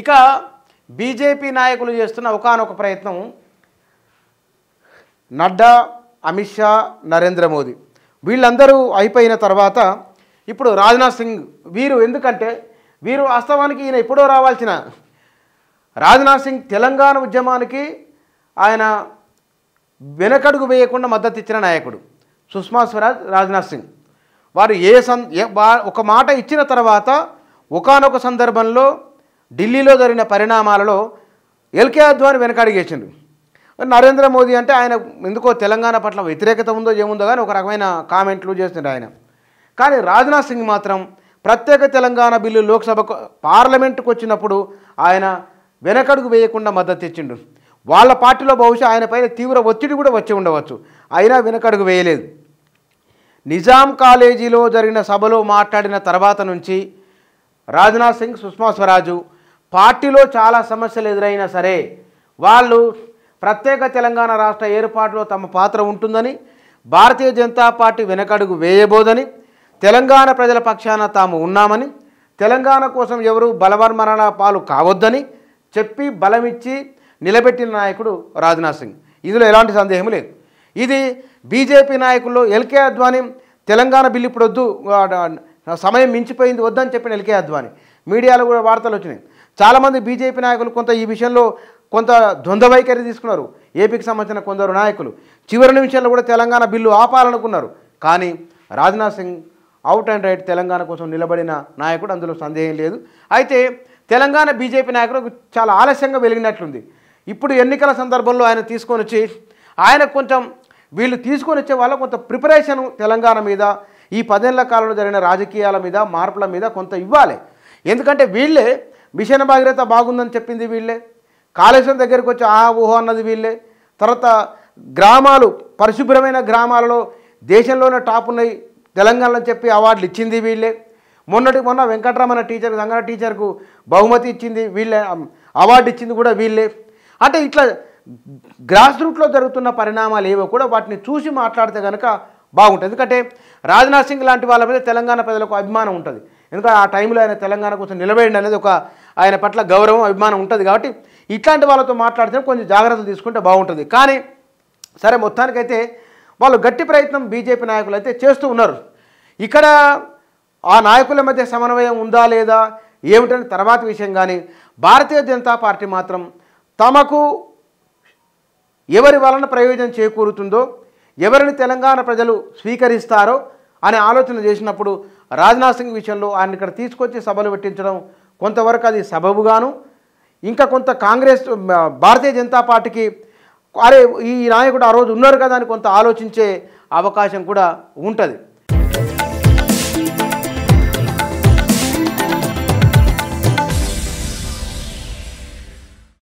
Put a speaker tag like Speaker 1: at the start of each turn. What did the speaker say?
Speaker 1: ఇక బీజేపీ నాయకులు చేస్తున్న ఒకనొక ప్రయత్నం నడ్డా అమిత్ షా నరేంద్ర మోదీ వీళ్ళందరూ అయిపోయిన తర్వాత ఇప్పుడు రాజ్నాథ్ సింగ్ వీరు ఎందుకంటే వీరు వాస్తవానికి ఈయన ఎప్పుడో రావాల్సిన రాజ్నాథ్ సింగ్ తెలంగాణ ఉద్యమానికి ఆయన వెనకడుగు వేయకుండా మద్దతు ఇచ్చిన నాయకుడు సుష్మా స్వరాజ్ రాజ్నాథ్ సింగ్ వారు ఏ సం ఒక మాట ఇచ్చిన తర్వాత ఒకనొక సందర్భంలో ఢిల్లీలో జరిగిన పరిణామాలలో ఎల్కే అద్వాని వెనకడిగేసిండు నరేంద్ర మోదీ అంటే ఆయన ఎందుకో తెలంగాణ పట్ల వ్యతిరేకత ఉందో ఏముందో కానీ ఒక రకమైన కామెంట్లు చేస్తుండే ఆయన కానీ రాజ్నాథ్ సింగ్ మాత్రం ప్రత్యేక తెలంగాణ బిల్లు లోక్సభకు పార్లమెంటుకు వచ్చినప్పుడు ఆయన వెనకడుగు వేయకుండా మద్దతు ఇచ్చిండు వాళ్ళ పార్టీలో బహుశా ఆయనపైన తీవ్ర ఒత్తిడి కూడా వచ్చి ఉండవచ్చు అయినా వెనకడుగు వేయలేదు నిజాం కాలేజీలో జరిగిన సభలో మాట్లాడిన తర్వాత నుంచి రాజ్నాథ్ సింగ్ సుష్మా స్వరాజు పార్టీలో చాలా సమస్యలు ఎదురైనా సరే వాళ్ళు ప్రత్యేక తెలంగాణ రాష్ట్ర ఏర్పాటులో తమ పాత్ర ఉంటుందని భారతీయ జనతా పార్టీ వెనకడుగు వేయబోదని తెలంగాణ ప్రజల పక్షాన తాము ఉన్నామని తెలంగాణ కోసం ఎవరు బలవర్మరణ పాలు కావద్దని చెప్పి బలమిచ్చి నిలబెట్టిన నాయకుడు రాజ్నాథ్ సింగ్ ఇందులో ఎలాంటి సందేహం లేదు ఇది బీజేపీ నాయకుల్లో ఎల్కే అద్వాని తెలంగాణ బిల్లు ఇప్పుడు వద్దు సమయం మించిపోయింది వద్దని చెప్పిన ఎల్కే అద్వాని మీడియాలో కూడా వార్తలు వచ్చినాయి చాలామంది బీజేపీ నాయకులు కొంత ఈ విషయంలో కొంత ద్వంద్వవైఖరి తీసుకున్నారు ఏపీకి సంబంధించిన కొందరు నాయకులు చివరి నిమిషంలో కూడా తెలంగాణ బిల్లు ఆపాలనుకున్నారు కానీ Rajnath Singh out and right Telangana కోసం నిలబడిన నాయకుడు అందులో సందేహం లేదు అయితే తెలంగాణ బీజేపీ నాయకుడు చాలా ఆలస్యంగా వెలిగినట్లుంది ఇప్పుడు ఎన్నికల సందర్భంలో ఆయన తీసుకొని వచ్చి ఆయన కొంచెం వీళ్ళు తీసుకొని వచ్చే వాళ్ళ కొంత ప్రిపరేషన్ తెలంగాణ మీద ఈ పదేళ్ల కాలంలో జరిగిన రాజకీయాల మీద మార్పుల మీద కొంత ఇవ్వాలి ఎందుకంటే వీళ్ళే మిషన్ భాగీరథ బాగుందని చెప్పింది వీళ్ళే కాళేశ్వరం దగ్గరికి వచ్చి ఆ ఊహ అన్నది వీళ్ళే తర్వాత గ్రామాలు పరిశుభ్రమైన గ్రామాలలో దేశంలోనే టాప్ ఉన్నాయి తెలంగాణలో చెప్పి అవార్డులు ఇచ్చింది వీళ్ళే మొన్నటి మొన్న వెంకటరామన్న టీచర్ సంగన టీచర్కు బహుమతి ఇచ్చింది వీళ్ళే అవార్డు ఇచ్చింది కూడా వీళ్ళే అంటే ఇట్లా గ్రాస్ రూట్లో జరుగుతున్న పరిణామాలు ఏవో కూడా వాటిని చూసి మాట్లాడితే కనుక బాగుంటుంది ఎందుకంటే రాజ్నాథ్ సింగ్ లాంటి వాళ్ళ మీద తెలంగాణ ప్రజలకు అభిమానం ఉంటుంది ఎందుకంటే ఆ టైంలో ఆయన తెలంగాణ కోసం నిలబడి అనేది ఒక ఆయన పట్ల గౌరవం అభిమానం ఉంటుంది కాబట్టి ఇట్లాంటి వాళ్ళతో మాట్లాడితే కొంచెం జాగ్రత్తలు తీసుకుంటే బాగుంటుంది కానీ సరే మొత్తానికైతే వాళ్ళు గట్టి ప్రయత్నం బీజేపీ నాయకులు అయితే చేస్తూ ఉన్నారు ఇక్కడ ఆ నాయకుల మధ్య సమన్వయం ఉందా లేదా ఏమిటని తర్వాత విషయం కానీ భారతీయ జనతా పార్టీ మాత్రం తమకు ఎవరి వలన ప్రయోజనం చేకూరుతుందో ఎవరిని తెలంగాణ ప్రజలు స్వీకరిస్తారో అనే ఆలోచన చేసినప్పుడు రాజ్నాథ్ సింగ్ విషయంలో ఆయన ఇక్కడ తీసుకొచ్చి సభలు పెట్టించడం కొంతవరకు అది సబబుగాను ఇంకా కొంత కాంగ్రెస్ భారతీయ జనతా పార్టీకి అరే ఈ నాయకుడు ఆ రోజు ఉన్నారు కదా అని కొంత ఆలోచించే అవకాశం కూడా ఉంటుంది